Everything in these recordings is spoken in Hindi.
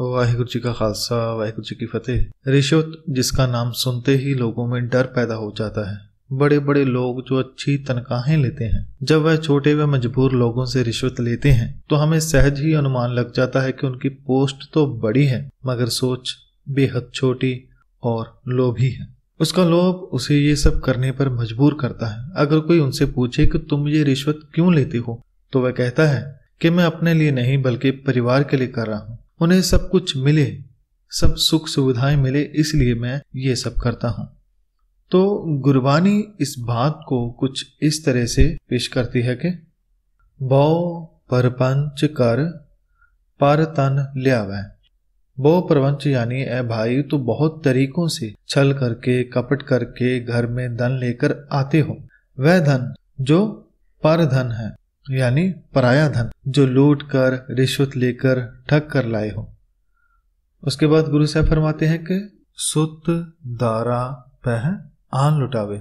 वाहगुरु जी का खालसा वाहिगुरु जी की फतेह रिश्वत जिसका नाम सुनते ही लोगों में डर पैदा हो जाता है बड़े बड़े लोग जो अच्छी तनख्वाहें लेते हैं जब वह छोटे व मजबूर लोगों से रिश्वत लेते हैं तो हमें सहज ही अनुमान लग जाता है कि उनकी पोस्ट तो बड़ी है मगर सोच बेहद छोटी और लोभी है उसका लोभ उसे ये सब करने पर मजबूर करता है अगर कोई उनसे पूछे कि तुम ये रिश्वत क्यों लेते हो तो वह कहता है कि मैं अपने लिए नहीं बल्कि परिवार के लिए कर रहा हूँ उन्हें सब कुछ मिले सब सुख सुविधाएं मिले इसलिए मैं ये सब करता हूं तो गुरबानी इस बात को कुछ इस तरह से पेश करती है कि बौ परपंच कर पर तन वह बो प्रवंच यानी ए भाई तो बहुत तरीकों से छल करके कपट करके घर में धन लेकर आते हो वह धन जो पर धन है यानी पराया धन जो लूट कर रिश्वत लेकर ठग कर लाए हो उसके बाद गुरु साहब फरमाते हैं कि सुत दारा पह आन लुटावे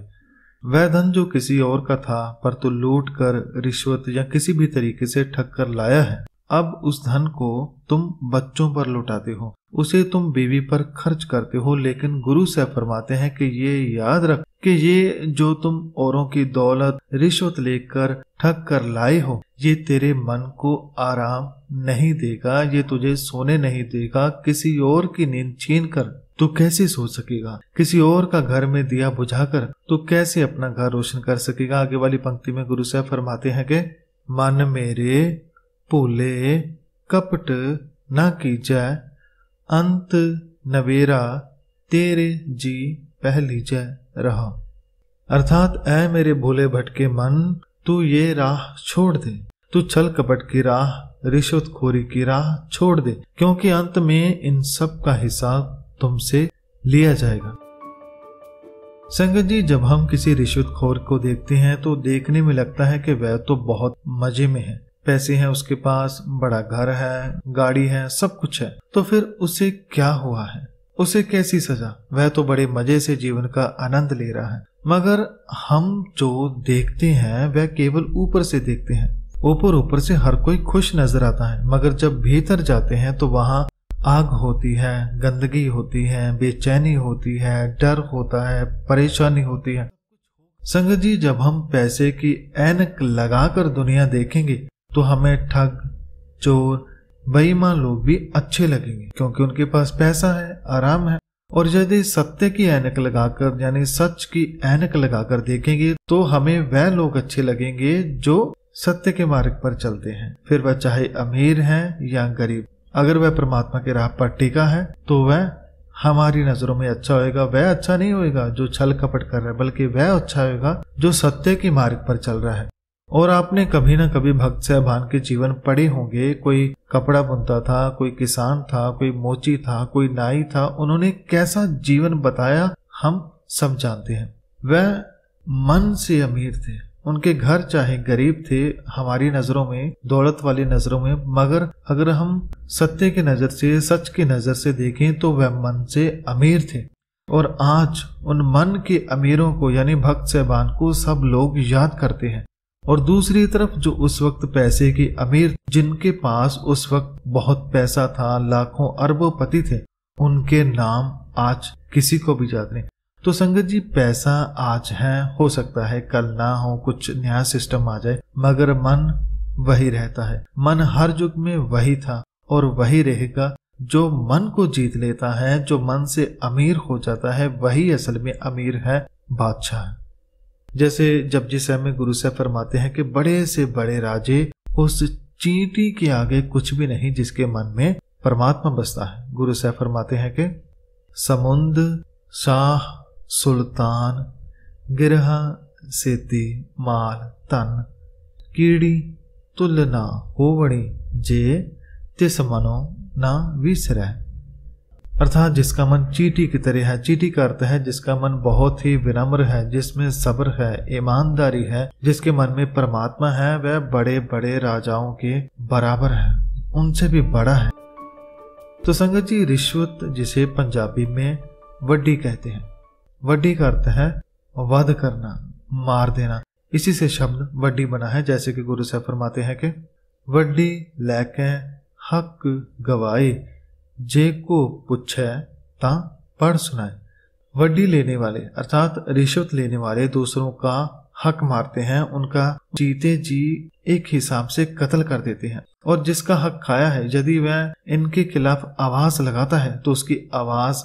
वह धन जो किसी और का था पर तो लूट कर रिश्वत या किसी भी तरीके से ठग कर लाया है अब उस धन को तुम बच्चों पर लौटाते हो उसे तुम बीवी पर खर्च करते हो लेकिन गुरु से फरमाते हैं कि ये याद रख कि ये जो तुम औरों की दौलत रिश्वत लेकर ठग कर लाए हो ये तेरे मन को आराम नहीं देगा ये तुझे सोने नहीं देगा किसी और की नींद छीन कर तू कैसे सो सकेगा किसी और का घर में दिया बुझाकर तू कैसे अपना घर रोशन कर सकेगा आगे वाली पंक्ति में गुरु साहब फरमाते हैं कि मन मेरे भूले कपट न कीजै अंत नवेरा तेरे जी पहली जय रहा अर्थात ऐ मेरे भोले भटके मन तू ये राह छोड़ दे तू छल कपट की राह रिश्वत खोरी की राह छोड़ दे क्योंकि अंत में इन सब का हिसाब तुमसे लिया जाएगा संगत जी जब हम किसी रिश्वत खोर को देखते हैं तो देखने में लगता है कि वह तो बहुत मजे में है पैसे हैं उसके पास बड़ा घर है गाड़ी है सब कुछ है तो फिर उसे क्या हुआ है उसे कैसी सजा वह तो बड़े मजे से जीवन का आनंद ले रहा है मगर हम जो देखते हैं वह केवल ऊपर से देखते हैं ऊपर ऊपर से हर कोई खुश नजर आता है मगर जब भीतर जाते हैं तो वहाँ आग होती है गंदगी होती है बेचैनी होती है डर होता है परेशानी होती है संगत जी जब हम पैसे की एनक लगाकर दुनिया देखेंगे तो हमें ठग चोर बेईमान लोग भी अच्छे लगेंगे क्योंकि उनके पास पैसा है आराम है और यदि सत्य की ऐनक लगाकर यानी सच की ऐनक लगाकर देखेंगे तो हमें वह लोग अच्छे लगेंगे जो सत्य के मार्ग पर चलते हैं फिर वह चाहे अमीर हैं या गरीब अगर वह परमात्मा के राह पर टीका है तो वह हमारी नजरों में अच्छा होएगा वह अच्छा नहीं होएगा जो छल कपट कर रहा है बल्कि वह अच्छा होएगा जो सत्य के मार्ग पर चल रहा है और आपने कभी ना कभी भक्त साहबान के जीवन पड़े होंगे कोई कपड़ा बुनता था कोई किसान था कोई मोची था कोई नाई था उन्होंने कैसा जीवन बताया हम सब जानते हैं वह मन से अमीर थे उनके घर चाहे गरीब थे हमारी नजरों में दौलत वाली नजरों में मगर अगर हम सत्य की नजर से सच की नजर से देखें तो वह मन से अमीर थे और आज उन मन के अमीरों को यानी भक्त साहबान को सब लोग याद करते हैं और दूसरी तरफ जो उस वक्त पैसे के अमीर जिनके पास उस वक्त बहुत पैसा था लाखों अरबों पति थे उनके नाम आज किसी को भी याद नहीं तो संगत जी पैसा आज है हो सकता है कल ना हो कुछ नया सिस्टम आ जाए मगर मन वही रहता है मन हर युग में वही था और वही रहेगा जो मन को जीत लेता है जो मन से अमीर हो जाता है वही असल में अमीर है बादशाह है जैसे जब साहब में गुरु साहब फरमाते हैं कि बड़े से बड़े राजे उस चींटी के आगे कुछ भी नहीं जिसके मन में परमात्मा बसता है गुरु साहब फरमाते हैं कि समुंद शाह सुल्तान गिरह सेती माल तन कीड़ी तुलना होवणी जे तिस मनो ना विसरह अर्थात जिसका मन चीटी की तरह है चीटी का अर्थ है जिसका मन बहुत ही विनम्र है जिसमें सब्र है ईमानदारी है जिसके मन में परमात्मा है वह बड़े बड़े राजाओं के बराबर है उनसे भी बड़ा है तो संगत जी रिश्वत जिसे पंजाबी में वड्डी कहते हैं वड्डी का अर्थ है वध करना मार देना इसी से शब्द वड्डी बना है जैसे कि गुरु साहब फरमाते हैं कि वड्डी लैके हक गवाई जे को पुछे ता पढ़ सुनाए वड्डी लेने वाले अर्थात रिश्वत लेने वाले दूसरों का हक मारते हैं उनका जीते जी एक हिसाब से कत्ल कर देते हैं और जिसका हक खाया है यदि वह इनके खिलाफ आवाज लगाता है तो उसकी आवाज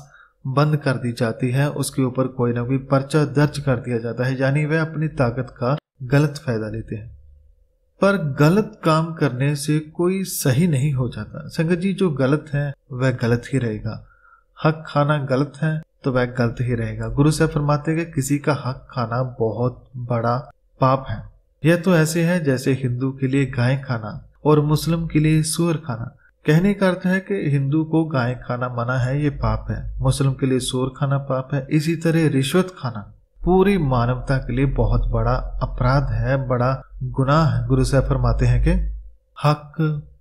बंद कर दी जाती है उसके ऊपर कोई ना कोई पर्चा दर्ज कर दिया जाता है यानी वह अपनी ताकत का गलत फायदा लेते हैं पर गलत काम करने से कोई सही नहीं हो जाता संगत जी जो गलत है वह गलत ही रहेगा हक खाना गलत है तो वह गलत ही रहेगा गुरु साहब फरमाते कि किसी का हक खाना बहुत बड़ा पाप है यह तो ऐसे है जैसे हिंदू के लिए गाय खाना और मुस्लिम के लिए सुअर खाना कहने का अर्थ है कि हिंदू को गाय खाना मना है ये पाप है मुस्लिम के लिए सोर खाना पाप है इसी तरह रिश्वत खाना पूरी मानवता के लिए बहुत बड़ा अपराध है बड़ा गुनाह गुरु साहब फरमाते हैं कि हक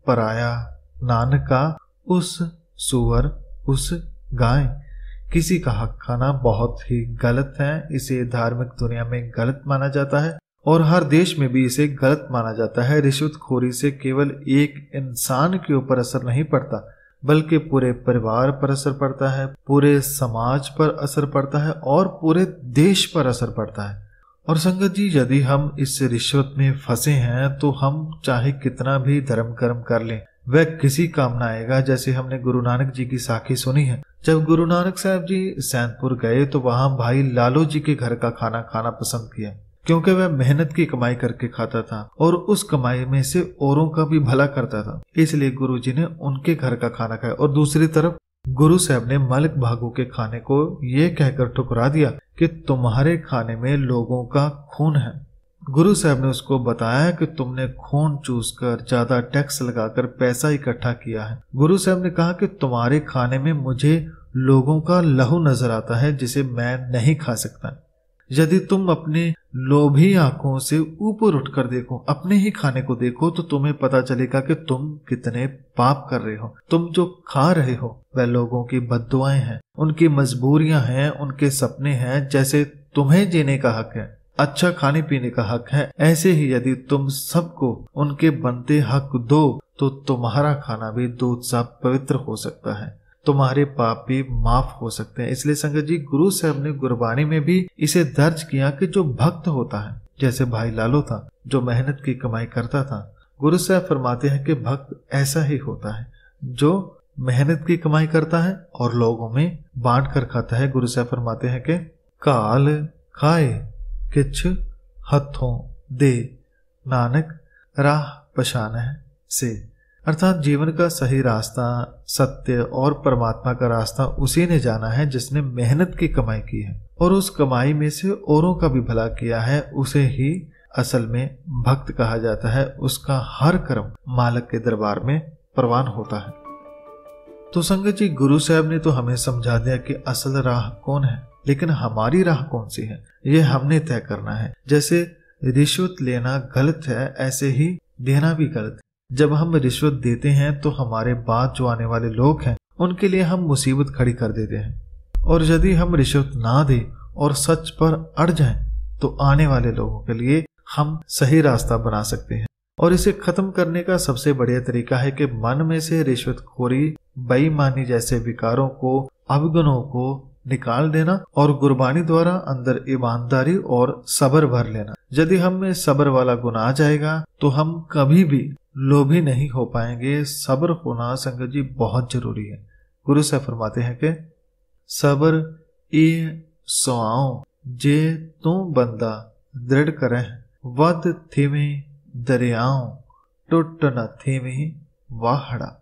पराया का उस सुअर उस गाय किसी का हक खाना बहुत ही गलत है इसे धार्मिक दुनिया में गलत माना जाता है और हर देश में भी इसे गलत माना जाता है रिश्वतखोरी से केवल एक इंसान के ऊपर असर नहीं पड़ता बल्कि पूरे परिवार पर असर पड़ता है पूरे समाज पर असर पड़ता है और पूरे देश पर असर पड़ता है और संगत जी यदि हम इस रिश्वत में फंसे हैं तो हम चाहे कितना भी धर्म कर्म कर लें वह किसी काम न आएगा जैसे हमने गुरु नानक जी की साखी सुनी है जब गुरु नानक साहब जी सैनपुर गए तो वहां भाई लालो जी के घर का खाना खाना पसंद किया क्योंकि वह मेहनत की कमाई करके खाता था और उस कमाई में से औरों का भी भला करता था इसलिए गुरु जी ने उनके घर का खाना खाया और दूसरी तरफ गुरु साहब ने मलिक भागु के खाने को ये कहकर ठुकरा दिया कि तुम्हारे खाने में लोगों का खून है गुरु साहब ने उसको बताया कि तुमने खून चूस कर ज्यादा टैक्स लगाकर पैसा इकट्ठा किया है गुरु साहब ने कहा कि तुम्हारे खाने में मुझे लोगों का लहू नजर आता है जिसे मैं नहीं खा सकता यदि तुम अपने लोभी आंखों से ऊपर उठकर देखो अपने ही खाने को देखो तो तुम्हें पता चलेगा कि तुम कितने पाप कर रहे हो तुम जो खा रहे हो वह लोगों की बदुआएं हैं उनकी मजबूरियां हैं उनके सपने हैं जैसे तुम्हें जीने का हक है अच्छा खाने पीने का हक है ऐसे ही यदि तुम सबको उनके बनते हक दो तो तुम्हारा खाना भी दूध सा पवित्र हो सकता है तुम्हारे पाप भी माफ हो सकते हैं इसलिए संगत जी गुरु साहब ने गुरबाणी में भी इसे दर्ज किया कि जो भक्त होता है जैसे भाई लालो था जो मेहनत की कमाई करता था गुरु साहब फरमाते हैं कि भक्त ऐसा ही होता है जो मेहनत की कमाई करता है और लोगों में बांट कर खाता है गुरु साहब फरमाते हैं कि काल खाए किच्छ हथों दे नानक राह पशान है से अर्थात जीवन का सही रास्ता सत्य और परमात्मा का रास्ता उसी ने जाना है जिसने मेहनत की कमाई की है और उस कमाई में से औरों का भी भला किया है उसे ही असल में भक्त कहा जाता है उसका हर कर्म मालक के दरबार में प्रवान होता है तो संगत जी गुरु साहब ने तो हमें समझा दिया कि असल राह कौन है लेकिन हमारी राह कौन सी है ये हमने तय करना है जैसे रिश्वत लेना गलत है ऐसे ही देना भी गलत है जब हम रिश्वत देते हैं तो हमारे बाद जो आने वाले लोग हैं उनके लिए हम मुसीबत खड़ी कर देते हैं और यदि हम रिश्वत ना दें और सच पर अड़ जाएं तो आने वाले लोगों के लिए हम सही रास्ता बना सकते हैं और इसे खत्म करने का सबसे बढ़िया तरीका है कि मन में से रिश्वतखोरी बेईमानी जैसे विकारों को अवगुणों को निकाल देना और गुरबानी द्वारा अंदर ईमानदारी और सबर भर लेना यदि हम में सबर वाला गुण आ जाएगा तो हम कभी भी लोभी नहीं हो पाएंगे सब्र होना संगत जी बहुत जरूरी है गुरु साहब फरमाते हैं कि सब्र ए सोआओ जे तू बंदा दृढ़ करे वद थीमे दरियाओं टुट न थीमे वाहड़ा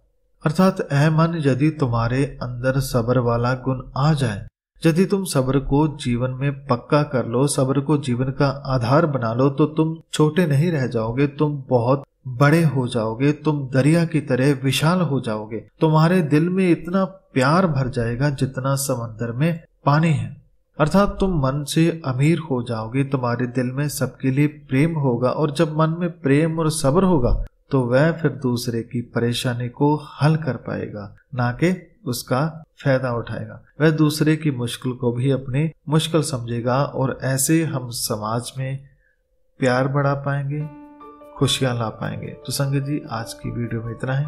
अर्थात ऐ मन यदि तुम्हारे अंदर सब्र वाला गुण आ जाए यदि तुम सब्र को जीवन में पक्का कर लो सब्र को जीवन का आधार बना लो तो तुम छोटे नहीं रह जाओगे तुम बहुत बड़े हो जाओगे तुम दरिया की तरह विशाल हो जाओगे तुम्हारे दिल में इतना प्यार भर जाएगा जितना समंदर में पानी है अर्थात तुम मन से अमीर हो जाओगे तुम्हारे दिल में सबके लिए प्रेम होगा और जब मन में प्रेम और सब्र होगा तो वह फिर दूसरे की परेशानी को हल कर पाएगा ना कि उसका फायदा उठाएगा वह दूसरे की मुश्किल को भी अपनी मुश्किल समझेगा और ऐसे हम समाज में प्यार बढ़ा पाएंगे खुशियाँ ला पाएंगे तो संगत जी आज की वीडियो में इतना है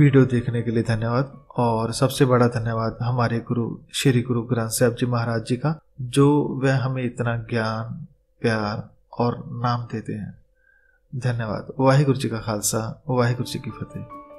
वीडियो देखने के लिए धन्यवाद और सबसे बड़ा धन्यवाद हमारे गुरु श्री गुरु ग्रंथ साहब जी महाराज जी का जो वह हमें इतना ज्ञान प्यार और नाम देते हैं धन्यवाद वाहिगुरु जी का खालसा वाहिगुरु जी की फतेह